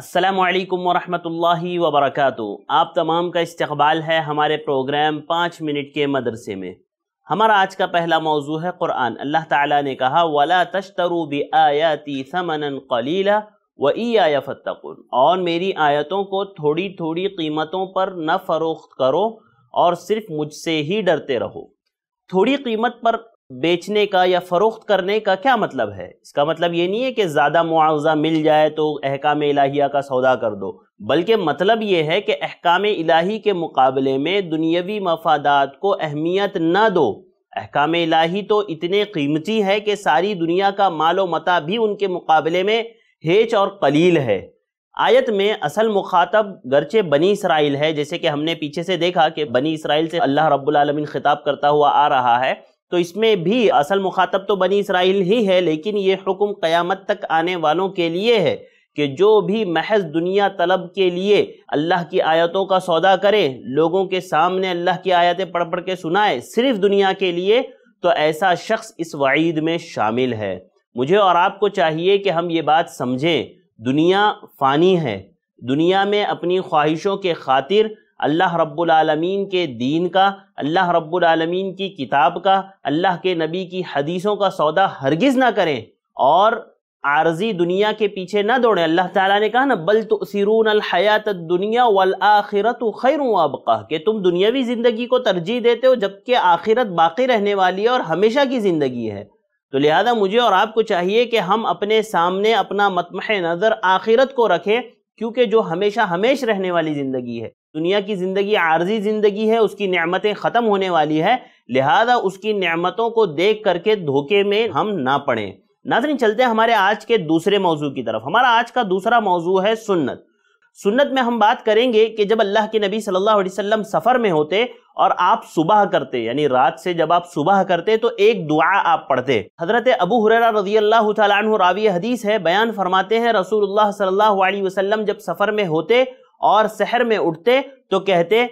असलकम वरहमतुल्लाहि वबरकू आप तमाम का इस्तबाल है हमारे प्रोग्राम पाँच मिनट के मदरसे में हमारा आज का पहला मौजू है क़ुरान अल्लाह ताला ने कहा वला तशतरू बि आयाती समन कलीला व आया और मेरी आयतों को थोड़ी थोड़ी कीमतों पर न फ़रोख्त करो और सिर्फ़ मुझसे ही डरते रहो थोड़ी कीमत पर बेचने का या फ़रोख्त करने का क्या मतलब है इसका मतलब ये नहीं है कि ज़्यादा मुआवजा मिल जाए तो अहकाम इलाहिया का सौदा कर दो बल्कि मतलब ये है कि अहकाम इलाही के मुकाबले में दुनियावी मफादात को अहमियत ना दो अहकाम इलाही तो इतने कीमती है कि सारी दुनिया का मालो मता भी उनके मुकाबले में हेच और कलील है आयत में असल मुखातब गरचे बनी इसराइल है जैसे कि हमने पीछे से देखा कि बनी इसराइल से अल्लाह रब्बुल रबालमीन ख़िताब करता हुआ आ रहा है तो इसमें भी असल मुखातब तो बनी इसराइल ही है लेकिन ये हुक्म क़यामत तक आने वालों के लिए है कि जो भी महज दुनिया तलब के लिए अल्लाह की आयतों का सौदा करे लोगों के सामने अल्लाह की आयतें पढ़ पढ़ के सुनाए सिर्फ दुनिया के लिए तो ऐसा शख्स इस वईद में शामिल है मुझे और आपको चाहिए कि हम ये बात समझें दुनिया फ़ानी है दुनिया में अपनी ख्वाहिशों के खातिर अल्लाह रब्बुल के दीन का अल्लाह रब्बुल की किताब का अल्लाह के नबी की हदीसों का सौदा हरगिज़ ना करें और आर्जी दुनिया के पीछे ना दौड़ें अल्लाह ताला ने कहा ना बल तो सिरून अलहयात दुनिया वल आखिरत खैर अबका कि तुम दुनियावी ज़िंदगी को तरजीह देते हो जबकि आखिरत बाकी रहने वाली है और हमेशा की ज़िंदगी है तो लिहाजा मुझे और आपको चाहिए कि हम अपने सामने अपना मतमह नज़र आखिरत को रखें क्योंकि जो हमेशा हमेश रहने वाली ज़िंदगी है दुनिया की ज़िंदगी आर्जी ज़िंदगी है उसकी नमतें ख़त्म होने वाली है लिहाजा उसकी नमतों को देख करके धोखे में हम ना पड़े नाजरीन चलते हैं हमारे आज के दूसरे मौजू की तरफ हमारा आज का दूसरा मौजू है सुन्नत सुन्नत में हम बात करेंगे कि जब अल्लाह के नबी सल्लल्लाहु अलैहि वसल्लम सफ़र में होते और आप सुबह करते यानी रात से जब आप सुबह करते तो एक दुआ आप पढ़ते हज़रत अबू हुररा रजी अल्लाह तु रावी हदीस है बयान फरमाते हैं रसूल सल्ला अलैहि जब सफ़र में होते और शहर में उठते तो कहते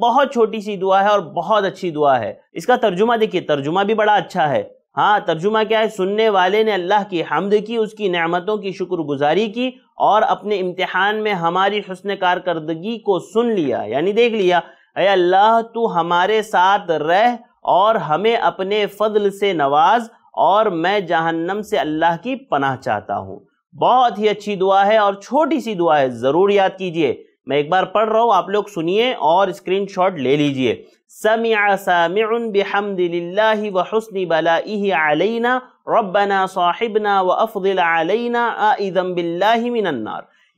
बहुत छोटी सी दुआ है और बहुत अच्छी दुआ है इसका तर्जुमा देखिए तर्जुमा भी बड़ा अच्छा है हाँ तर्जुमा क्या है सुनने वाले ने अल्लाह की हमद की उसकी नमतों की शुक्रगुजारी की और अपने इम्तिहान में हमारी हसन कारकर्दगी को सुन लिया यानी देख लिया अरे अल्लाह तू हमारे साथ रह और हमें अपने फजल से नवाज और मैं जहन्नम से अल्लाह की पनाह चाहता हूँ बहुत ही अच्छी दुआ है और छोटी सी दुआ है ज़रूर याद कीजिए मैं एक बार पढ़ रहा हूँ आप लोग सुनिए और स्क्रीनशॉट ले लीजिए साहिबना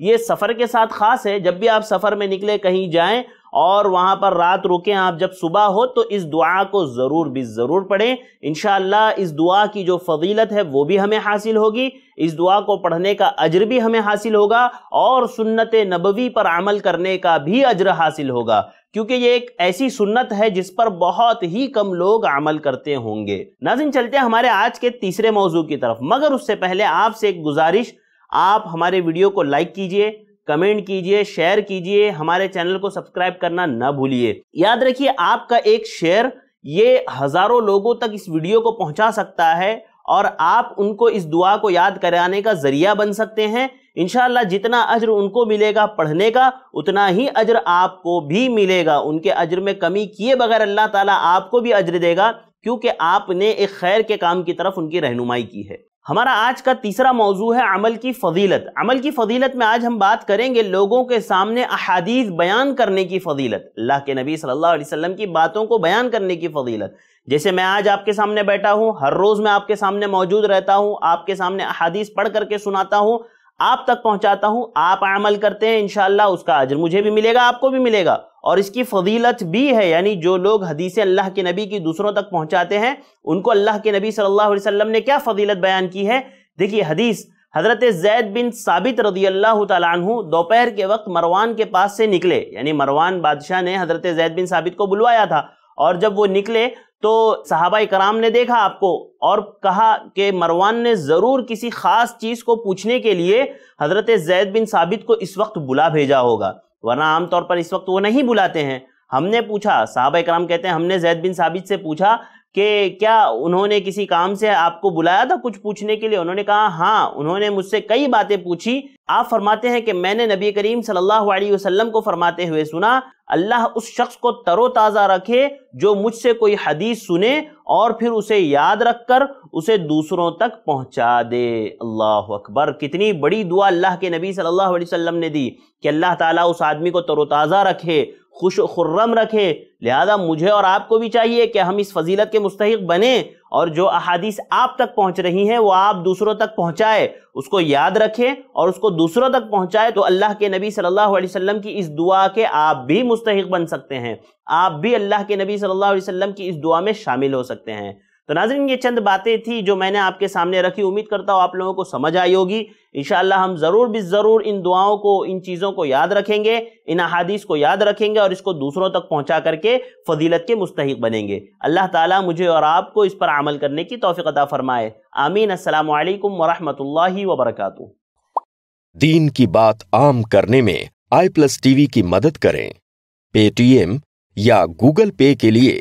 ये सफ़र के साथ ख़ास है जब भी आप सफ़र में निकले कहीं जाएं और वहां पर रात रुके आप जब सुबह हो तो इस दुआ को ज़रूर भी ज़रूर पढ़ें इन इस दुआ की जो फजीलत है वो भी हमें हासिल होगी इस दुआ को पढ़ने का अजर भी हमें हासिल होगा और सुन्नत नबवी पर अमल करने का भी अजर हासिल होगा क्योंकि ये एक ऐसी सुन्नत है जिस पर बहुत ही कम लोग अमल करते होंगे नाजिन चलते हमारे आज के तीसरे मौजू की तरफ मगर उससे पहले आपसे एक गुजारिश आप हमारे वीडियो को लाइक कीजिए कमेंट कीजिए शेयर कीजिए हमारे चैनल को सब्सक्राइब करना ना भूलिए याद रखिए आपका एक शेयर ये हजारों लोगों तक इस वीडियो को पहुंचा सकता है और आप उनको इस दुआ को याद कराने का जरिया बन सकते हैं इनशाला जितना अजर उनको मिलेगा पढ़ने का उतना ही अजर आपको भी मिलेगा उनके अजर में कमी किए बगैर अल्लाह ताला आपको भी अजर देगा क्योंकि आपने एक खैर के काम की तरफ उनकी रहनुमाई की है हमारा आज का तीसरा मौजू है अमल की फजीलत अमल की फजीलत में आज हम बात करेंगे लोगों के सामने अहादीस बयान करने की फजीलत अल्लाह के नबी सल्लल्लाहु अलैहि वसल्लम की बातों को बयान करने की फजीलत जैसे मैं आज आपके सामने बैठा हूँ हर रोज़ मैं आपके सामने मौजूद रहता हूँ आपके सामने अहादीस पढ़ करके सुनाता हूँ आप तक पहुँचाता हूँ आप अमल करते हैं इन उसका अजर मुझे भी मिलेगा आपको भी मिलेगा और इसकी फजीलत भी है यानी जो लोग हदीस अल्लाह के नबी की दूसरों तक पहुंचाते हैं उनको अल्लाह के नबी सल्लल्लाहु अलैहि वसल्लम ने क्या फजीलत बयान की है देखिए हदीस हज़रत जैद बिन साबित रदी अल्लाह तु दोपहर के वक्त मरवान के पास से निकले यानी मरवान बादशाह ने हज़रत जैद बिन साबित को बुलवाया था और जब वो निकले तो सहाबा कराम ने देखा आपको और कहा कि मरवान ने ज़रूर किसी ख़ास चीज़ को पूछने के लिए हज़रत जैद बिन साबित को इस वक्त बुला भेजा होगा वरना आमतौर पर इस वक्त वो नहीं बुलाते हैं हमने पूछा साहब कराम कहते हैं हमने जैद बिन साबित से पूछा कि क्या उन्होंने किसी काम से आपको बुलाया था कुछ पूछने के लिए उन्होंने कहा हाँ उन्होंने मुझसे कई बातें पूछी आप फरमाते हैं कि मैंने नबी करीम सल्लल्लाहु अलैहि वसल्लम को फरमाते हुए सुना अल्लाह उस शख्स को तरोताज़ा रखे जो मुझसे कोई हदीस सुने और फिर उसे याद रखकर उसे दूसरों तक पहुंचा दे अल्लाह अकबर कितनी बड़ी दुआ अल्लाह के नबी सल्लल्लाहु अलैहि वसल्लम ने दी कि अल्लाह ताला उस आदमी को तरोताज़ा रखे खुश खुर्रम रखे लिहाजा मुझे और आपको भी चाहिए कि हम इस फजीलत के मुस्तक बने और जो अहादीस आप तक पहुंच रही हैं वो आप दूसरों तक पहुंचाए उसको याद रखें और उसको दूसरों तक पहुंचाए तो अल्लाह के नबी सल्लल्लाहु अलैहि वसल्लम की इस दुआ के आप भी मुस्तक बन सकते हैं आप भी अल्लाह के नबी सल्लल्लाहु अलैहि वसल्लम की इस दुआ में शामिल हो सकते हैं तो नाजरीन ये चंद बातें थी जो मैंने आपके सामने रखी उम्मीद करता हूँ आप लोगों को समझ आई होगी इन हम ज़रूर भी ज़रूर इन दुआओं को इन चीज़ों को याद रखेंगे इन अहादीस को याद रखेंगे और इसको दूसरों तक पहुँचा करके फजीलत के मुस्तक बनेंगे अल्लाह ताली मुझे और आपको इस पर अमल करने की तोफ़ी फ़रमाए आमीन असल वरहमल वबरक दीन की बात आम करने में आई प्लस टीवी की मदद करें पेटीएम या गूगल पे के लिए